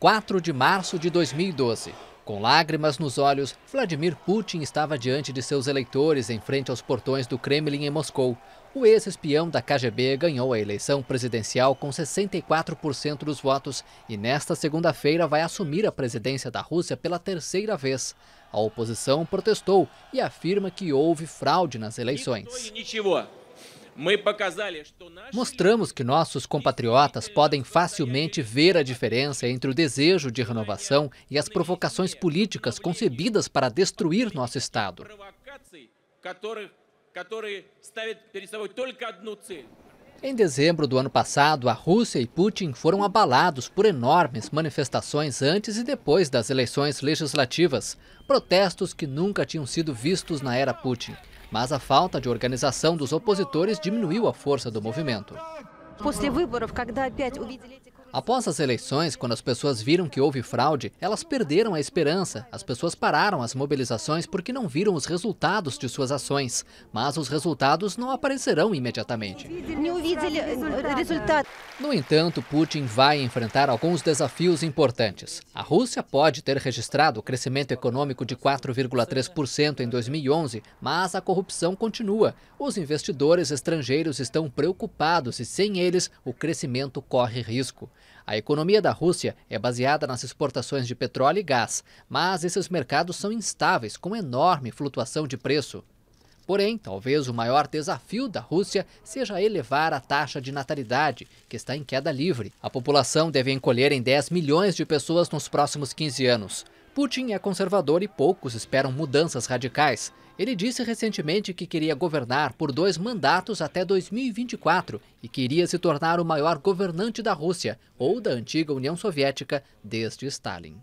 4 de março de 2012. Com lágrimas nos olhos, Vladimir Putin estava diante de seus eleitores em frente aos portões do Kremlin em Moscou. O ex-espião da KGB ganhou a eleição presidencial com 64% dos votos e nesta segunda-feira vai assumir a presidência da Rússia pela terceira vez. A oposição protestou e afirma que houve fraude nas eleições. Mostramos que nossos compatriotas podem facilmente ver a diferença entre o desejo de renovação e as provocações políticas concebidas para destruir nosso Estado. Em dezembro do ano passado, a Rússia e Putin foram abalados por enormes manifestações antes e depois das eleições legislativas, protestos que nunca tinham sido vistos na era Putin mas a falta de organização dos opositores diminuiu a força do movimento. Após as eleições, quando as pessoas viram que houve fraude, elas perderam a esperança. As pessoas pararam as mobilizações porque não viram os resultados de suas ações. Mas os resultados não aparecerão imediatamente. No entanto, Putin vai enfrentar alguns desafios importantes. A Rússia pode ter registrado o crescimento econômico de 4,3% em 2011, mas a corrupção continua. Os investidores estrangeiros estão preocupados e, sem eles, o crescimento corre risco. A economia da Rússia é baseada nas exportações de petróleo e gás, mas esses mercados são instáveis, com enorme flutuação de preço. Porém, talvez o maior desafio da Rússia seja elevar a taxa de natalidade, que está em queda livre. A população deve encolher em 10 milhões de pessoas nos próximos 15 anos. Putin é conservador e poucos esperam mudanças radicais. Ele disse recentemente que queria governar por dois mandatos até 2024 e queria se tornar o maior governante da Rússia ou da antiga União Soviética desde Stalin.